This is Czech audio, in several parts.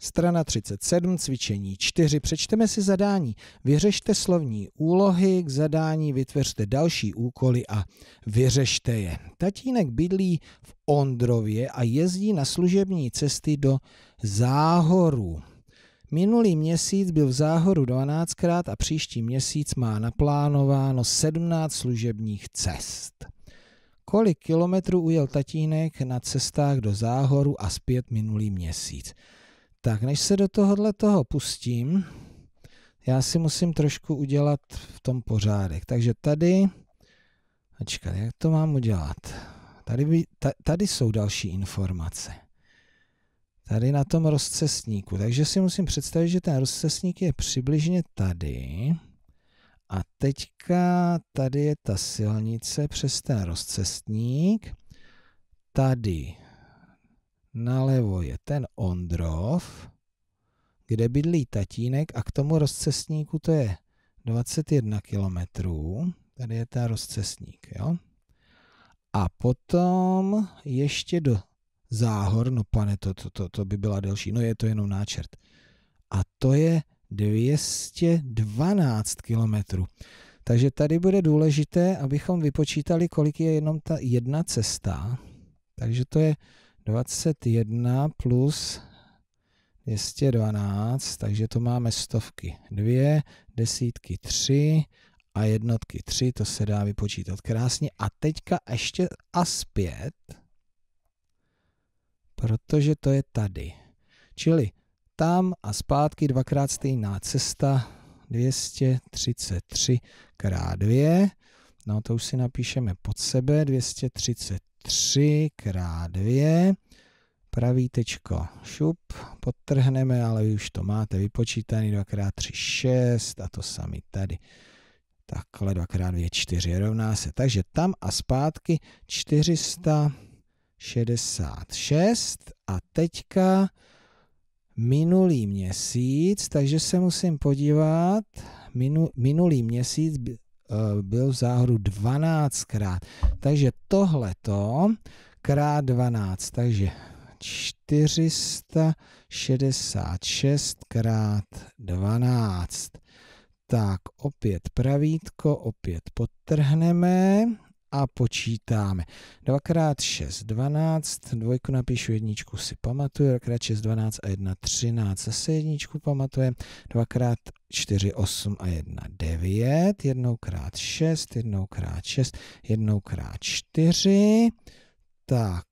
Strana 37, cvičení 4. Přečteme si zadání. Vyřešte slovní úlohy k zadání, vytvořte další úkoly a vyřešte je. Tatínek bydlí v Ondrově a jezdí na služební cesty do Záhoru. Minulý měsíc byl v Záhoru 12krát a příští měsíc má naplánováno 17 služebních cest. Kolik kilometrů ujel tatínek na cestách do Záhoru a zpět minulý měsíc? Tak, než se do tohohle toho pustím, já si musím trošku udělat v tom pořádek. Takže tady, ačkat, jak to mám udělat? Tady, by, ta, tady jsou další informace. Tady na tom rozcestníku. Takže si musím představit, že ten rozcestník je přibližně tady. A teďka tady je ta silnice přes ten rozcestník. Tady Nalevo je ten Ondrov, kde bydlí tatínek a k tomu rozcestníku to je 21 kilometrů. Tady je ten rozcesník, jo? A potom ještě do záhor, no pane, to, to, to, to by byla delší, no je to jenom náčrt. A to je 212 kilometrů. Takže tady bude důležité, abychom vypočítali, kolik je jenom ta jedna cesta. Takže to je 21 plus 212, takže to máme stovky 2, desítky 3 a jednotky 3, to se dá vypočítat krásně. A teďka ještě a zpět, protože to je tady. Čili tam a zpátky dvakrát stejná cesta, 233 krát 2, no to už si napíšeme pod sebe, 233 3 krát 2. Pravý tečko šup, podtrhneme, ale vy už to máte vypočítaný, 2 krát 3 6 a to sami tady. Takhle 2 krát 2 4 rovná se. Takže tam a zpátky 466 a teďka minulý měsíc, takže se musím podívat, minulý měsíc Eh, byl v záhodu 12krát. Takže tohleto krát 12, takže 466 krát 12. Tak opět pravítko, opět podtrhneme a počítáme. 2x6, 12, dvojku napíšu, jedničku si pamatuju, 2x6, 12 a 1, 13, zase jedničku pamatuje, 2x4, 8 a 1, 9, 1x6, 1x6, 1x4, tak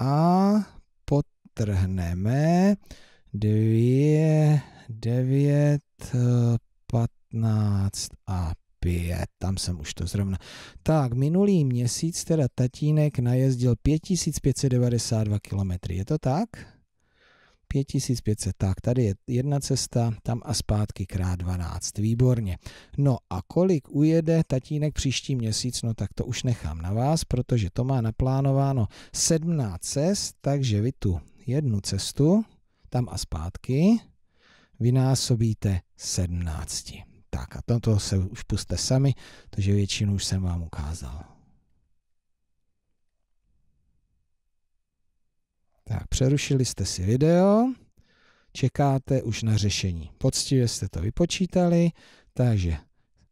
a potrhneme 2, 9, 15 a pět, tam jsem už to zrovna. Tak, minulý měsíc teda tatínek najezdil 5592 km, je to tak? 5500, tak tady je jedna cesta, tam a zpátky krát 12, výborně. No a kolik ujede tatínek příští měsíc, no tak to už nechám na vás, protože to má naplánováno 17 cest, takže vy tu jednu cestu, tam a zpátky, vynásobíte 17. Tak a tam se už puste sami, takže většinu už jsem vám ukázal. Tak, přerušili jste si video, čekáte už na řešení. Poctivě jste to vypočítali, takže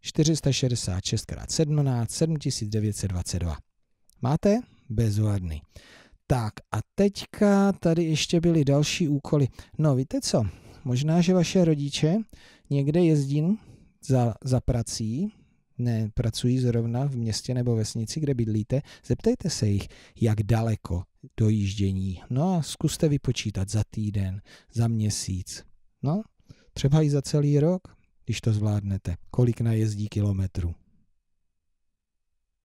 466 x 17, 7922. Máte? Bezvadný. Tak a teďka tady ještě byly další úkoly. No víte co, možná, že vaše rodiče někde jezdí za, za prací, pracují zrovna v městě nebo vesnici, kde bydlíte, zeptejte se jich, jak daleko dojíždění. No a zkuste vypočítat za týden, za měsíc. No, třeba i za celý rok, když to zvládnete. Kolik najezdí kilometrů.